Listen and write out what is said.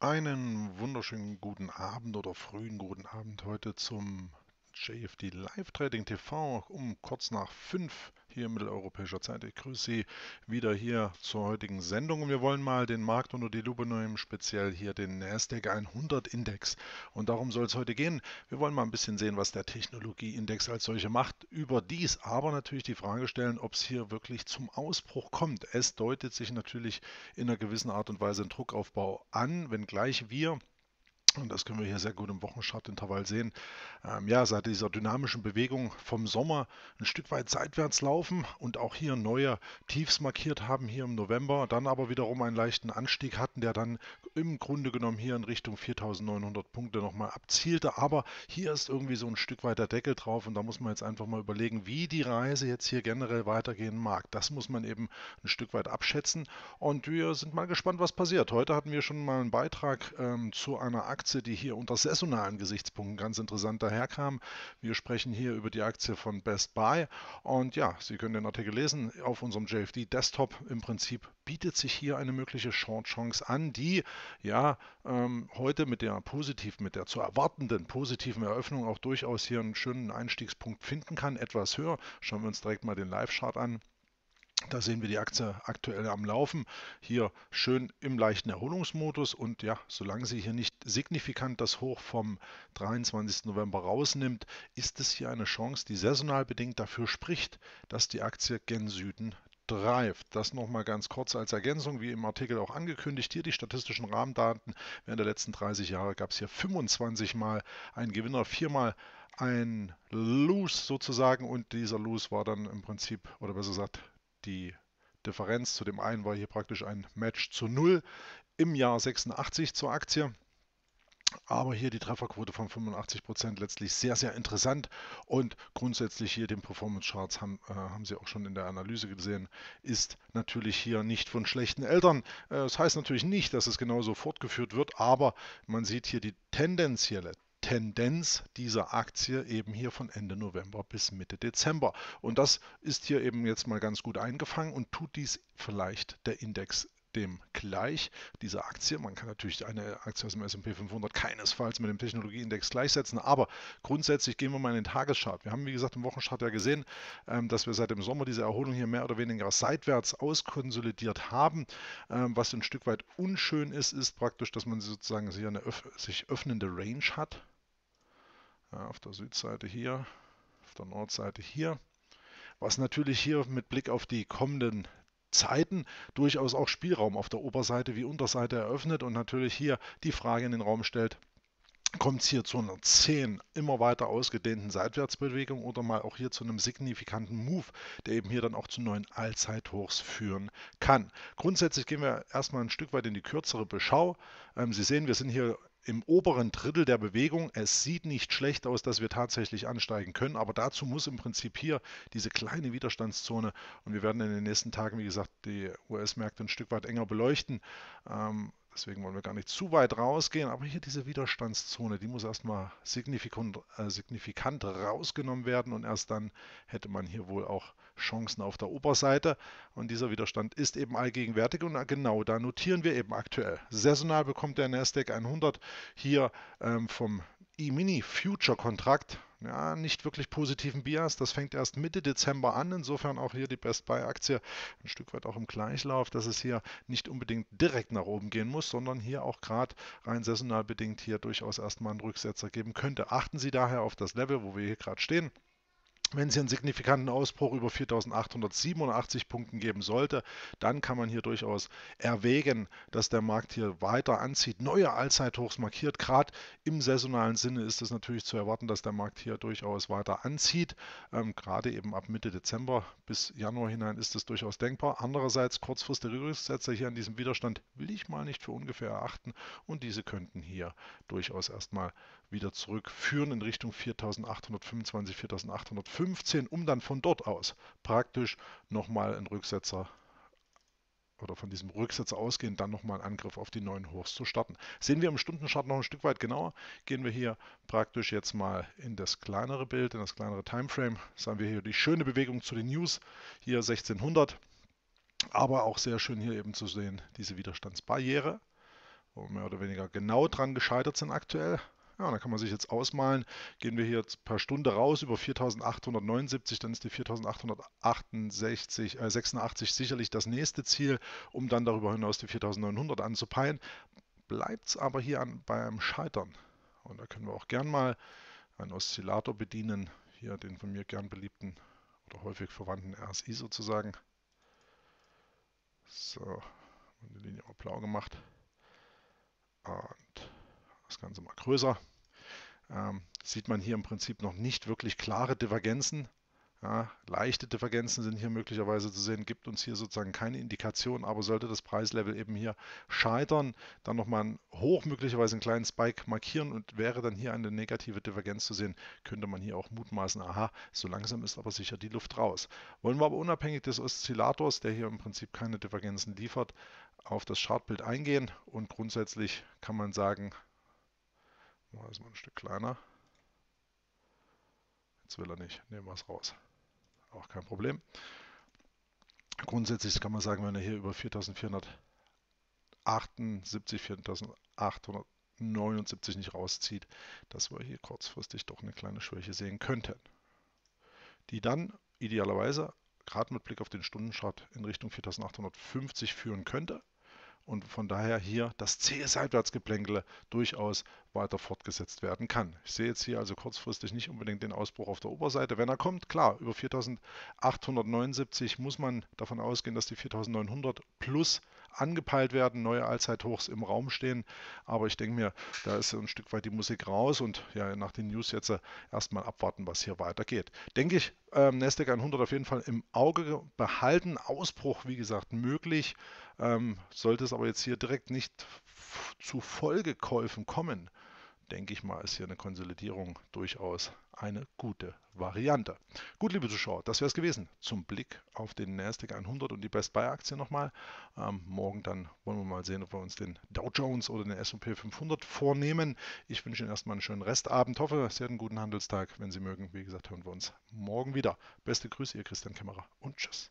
Einen wunderschönen guten Abend oder frühen guten Abend heute zum JFD Live Trading TV um kurz nach 5 hier mitteleuropäischer Zeit. Ich grüße Sie wieder hier zur heutigen Sendung. Wir wollen mal den Markt unter die Lupe nehmen, speziell hier den NASDAQ 100 Index. Und darum soll es heute gehen. Wir wollen mal ein bisschen sehen, was der Technologieindex als solche macht. Überdies aber natürlich die Frage stellen, ob es hier wirklich zum Ausbruch kommt. Es deutet sich natürlich in einer gewissen Art und Weise ein Druckaufbau an, wenngleich wir und das können wir hier sehr gut im Wochenchart sehen. Ähm, ja, seit dieser dynamischen Bewegung vom Sommer ein Stück weit seitwärts laufen und auch hier neue Tiefs markiert haben hier im November, dann aber wiederum einen leichten Anstieg hatten, der dann im Grunde genommen hier in Richtung 4900 Punkte nochmal abzielte. Aber hier ist irgendwie so ein Stück weit der Deckel drauf und da muss man jetzt einfach mal überlegen, wie die Reise jetzt hier generell weitergehen mag. Das muss man eben ein Stück weit abschätzen und wir sind mal gespannt, was passiert. Heute hatten wir schon mal einen Beitrag ähm, zu einer Aktie Aktie, die hier unter saisonalen Gesichtspunkten ganz interessant daherkam. Wir sprechen hier über die Aktie von Best Buy und ja, Sie können den Artikel lesen auf unserem JFD Desktop. Im Prinzip bietet sich hier eine mögliche Short-Chance an, die ja ähm, heute mit der positiv, mit der zu erwartenden positiven Eröffnung auch durchaus hier einen schönen Einstiegspunkt finden kann, etwas höher. Schauen wir uns direkt mal den Live-Chart an. Da sehen wir die Aktie aktuell am Laufen. Hier schön im leichten Erholungsmodus und ja, solange sie hier nicht signifikant das Hoch vom 23. November rausnimmt, ist es hier eine Chance, die saisonal bedingt dafür spricht, dass die Aktie gen Süden Drive. Das nochmal ganz kurz als Ergänzung, wie im Artikel auch angekündigt. Hier die statistischen Rahmendaten. Während der letzten 30 Jahre gab es hier 25 Mal einen Gewinner, viermal ein Lose sozusagen und dieser Lose war dann im Prinzip, oder besser gesagt, die Differenz zu dem einen war hier praktisch ein Match zu null im Jahr 86 zur Aktie. Aber hier die Trefferquote von 85% Prozent letztlich sehr, sehr interessant. Und grundsätzlich hier den Performance Charts haben, äh, haben Sie auch schon in der Analyse gesehen, ist natürlich hier nicht von schlechten Eltern. Äh, das heißt natürlich nicht, dass es genauso fortgeführt wird, aber man sieht hier die Tendenz Tendenz dieser Aktie eben hier von Ende November bis Mitte Dezember. Und das ist hier eben jetzt mal ganz gut eingefangen und tut dies vielleicht der Index dem gleich. Diese Aktie, man kann natürlich eine Aktie aus dem S&P 500 keinesfalls mit dem Technologieindex gleichsetzen, aber grundsätzlich gehen wir mal in den Tageschart. Wir haben, wie gesagt, im Wochenchart ja gesehen, ähm, dass wir seit dem Sommer diese Erholung hier mehr oder weniger seitwärts auskonsolidiert haben. Ähm, was ein Stück weit unschön ist, ist praktisch, dass man sozusagen hier eine öff sich öffnende Range hat ja, auf der Südseite hier, auf der Nordseite hier. Was natürlich hier mit Blick auf die kommenden Zeiten durchaus auch Spielraum auf der Oberseite wie Unterseite eröffnet und natürlich hier die Frage in den Raum stellt, kommt es hier zu einer 10 immer weiter ausgedehnten Seitwärtsbewegung oder mal auch hier zu einem signifikanten Move, der eben hier dann auch zu neuen Allzeithochs führen kann. Grundsätzlich gehen wir erstmal ein Stück weit in die kürzere Beschau. Ähm, Sie sehen, wir sind hier im oberen Drittel der Bewegung. Es sieht nicht schlecht aus, dass wir tatsächlich ansteigen können, aber dazu muss im Prinzip hier diese kleine Widerstandszone und wir werden in den nächsten Tagen, wie gesagt, die US-Märkte ein Stück weit enger beleuchten. Ähm, deswegen wollen wir gar nicht zu weit rausgehen, aber hier diese Widerstandszone, die muss erstmal signifikant, äh, signifikant rausgenommen werden und erst dann hätte man hier wohl auch Chancen auf der Oberseite. Und dieser Widerstand ist eben allgegenwärtig und genau da notieren wir eben aktuell. Saisonal bekommt der NASDAQ 100 hier ähm, vom E-Mini Future Kontrakt ja, nicht wirklich positiven Bias. Das fängt erst Mitte Dezember an. Insofern auch hier die Best Buy Aktie ein Stück weit auch im Gleichlauf, dass es hier nicht unbedingt direkt nach oben gehen muss, sondern hier auch gerade rein saisonal bedingt hier durchaus erstmal einen Rücksetzer geben könnte. Achten Sie daher auf das Level, wo wir hier gerade stehen. Wenn es einen signifikanten Ausbruch über 4.887 Punkten geben sollte, dann kann man hier durchaus erwägen, dass der Markt hier weiter anzieht, neue Allzeithochs markiert. Gerade im saisonalen Sinne ist es natürlich zu erwarten, dass der Markt hier durchaus weiter anzieht. Ähm, gerade eben ab Mitte Dezember bis Januar hinein ist es durchaus denkbar. Andererseits kurzfristige Rücksätze hier an diesem Widerstand will ich mal nicht für ungefähr erachten und diese könnten hier durchaus erstmal wieder zurückführen in Richtung 4.825, 4.850. 15, um dann von dort aus praktisch nochmal einen Rücksetzer oder von diesem Rücksetzer ausgehend dann nochmal einen Angriff auf die neuen Hochs zu starten. Sehen wir im Stundenchart noch ein Stück weit genauer, gehen wir hier praktisch jetzt mal in das kleinere Bild, in das kleinere Timeframe. Sagen wir hier die schöne Bewegung zu den News, hier 1600, aber auch sehr schön hier eben zu sehen, diese Widerstandsbarriere, wo wir mehr oder weniger genau dran gescheitert sind aktuell. Ja, dann kann man sich jetzt ausmalen, gehen wir hier per Stunde raus über 4879, dann ist die 4886 äh, sicherlich das nächste Ziel, um dann darüber hinaus die 4900 anzupeilen. Bleibt es aber hier an, beim Scheitern. Und da können wir auch gern mal einen Oszillator bedienen, hier den von mir gern beliebten oder häufig verwandten RSI sozusagen. So, die Linie mal blau gemacht. Und das Ganze mal größer, ähm, sieht man hier im Prinzip noch nicht wirklich klare Divergenzen. Ja, leichte Divergenzen sind hier möglicherweise zu sehen, gibt uns hier sozusagen keine Indikation, aber sollte das Preislevel eben hier scheitern, dann nochmal ein hoch möglicherweise einen kleinen Spike markieren und wäre dann hier eine negative Divergenz zu sehen, könnte man hier auch mutmaßen, aha, so langsam ist aber sicher die Luft raus. Wollen wir aber unabhängig des Oszillators, der hier im Prinzip keine Divergenzen liefert, auf das Chartbild eingehen und grundsätzlich kann man sagen, Machen wir es mal ein Stück kleiner. Jetzt will er nicht. Nehmen wir es raus. Auch kein Problem. Grundsätzlich kann man sagen, wenn er hier über 4478, 4879 nicht rauszieht, dass wir hier kurzfristig doch eine kleine Schwäche sehen könnten. Die dann idealerweise gerade mit Blick auf den Stundenchart in Richtung 4850 führen könnte und von daher hier das zähe Seitwärtsgeplänkele durchaus weiter fortgesetzt werden kann. Ich sehe jetzt hier also kurzfristig nicht unbedingt den Ausbruch auf der Oberseite. Wenn er kommt, klar, über 4879 muss man davon ausgehen, dass die 4900 plus angepeilt werden, neue Allzeithochs im Raum stehen. Aber ich denke mir, da ist ein Stück weit die Musik raus und ja, nach den News jetzt äh, erstmal abwarten, was hier weitergeht. Denke ich, ähm, Nasdaq 100 auf jeden Fall im Auge behalten. Ausbruch, wie gesagt, möglich. Ähm, sollte es aber jetzt hier direkt nicht zu Folgekäufen kommen, denke ich mal, ist hier eine Konsolidierung durchaus eine gute Variante. Gut, liebe Zuschauer, das wäre es gewesen zum Blick auf den Nasdaq 100 und die Best Buy Aktie nochmal. Ähm, morgen dann wollen wir mal sehen, ob wir uns den Dow Jones oder den S&P 500 vornehmen. Ich wünsche Ihnen erstmal einen schönen Restabend. Hoffe, Sie hatten einen guten Handelstag. Wenn Sie mögen, wie gesagt, hören wir uns morgen wieder. Beste Grüße, Ihr Christian Kämmerer und tschüss.